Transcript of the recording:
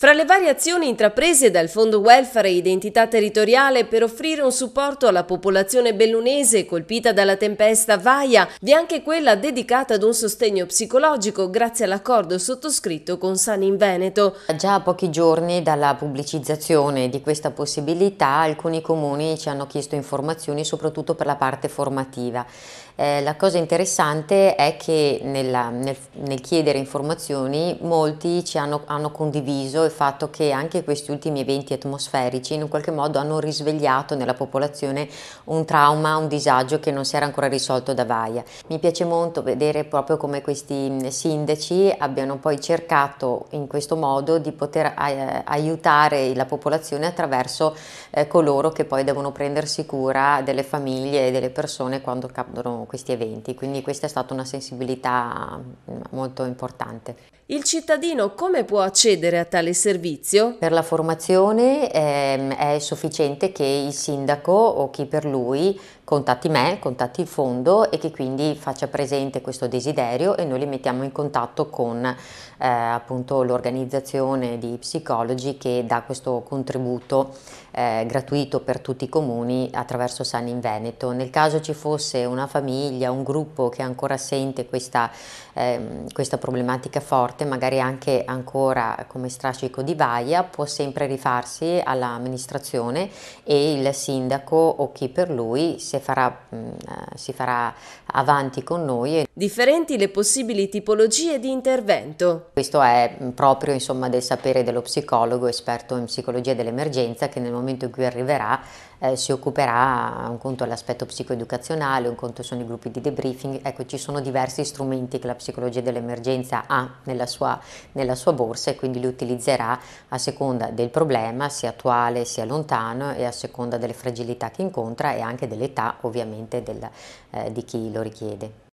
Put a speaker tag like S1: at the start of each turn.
S1: Fra le varie azioni intraprese dal Fondo Welfare e Identità Territoriale per offrire un supporto alla popolazione bellunese colpita dalla tempesta Vaia, vi è anche quella dedicata ad un sostegno psicologico grazie all'accordo sottoscritto con San in Veneto. Già a pochi giorni dalla pubblicizzazione di questa possibilità, alcuni comuni
S2: ci hanno chiesto informazioni soprattutto per la parte formativa. Eh, la cosa interessante è che nella, nel, nel, chiedere informazioni molti ci hanno, hanno condiviso il fatto che anche questi ultimi eventi atmosferici in un qualche modo hanno risvegliato nella popolazione un trauma, un disagio che non si era ancora risolto da Vaia. Mi piace molto vedere proprio come questi sindaci abbiano poi cercato in questo modo di poter eh, aiutare la popolazione attraverso eh, coloro che poi devono prendersi cura delle famiglie e delle persone quando accadono questi eventi. Quindi questa è stata una sensibilità molto importante.
S1: Il cittadino come può accedere
S2: a tale servizio? Per la formazione ehm, è sufficiente che il sindaco o chi per lui contatti me, contatti il fondo e che quindi faccia presente questo desiderio e noi li mettiamo in contatto con eh, appunto l'organizzazione di psicologi che dà questo contributo eh, gratuito per tutti i comuni attraverso San in Veneto. Nel caso ci fosse una famiglia, un gruppo che ancora sente questa, ehm, questa problematica forte forte, magari anche ancora come strascico di vaia, può sempre rifarsi all'amministrazione e il sindaco o chi per lui se farà, mm, eh, si farà avanti con noi.
S1: Differenti le possibili tipologie di intervento.
S2: Questo è mm, proprio insomma, del sapere dello psicologo esperto in psicologia dell'emergenza che nel momento in cui arriverà eh, si occuperà, un conto è psicoeducazionale, un conto sono i gruppi di debriefing, ecco ci sono diversi strumenti che la psicologia dell'emergenza ha nella sua, nella sua borsa e quindi li utilizzerà a seconda del problema, sia attuale sia lontano e a seconda delle fragilità che incontra e anche dell'età ovviamente del, eh, di chi lo richiede.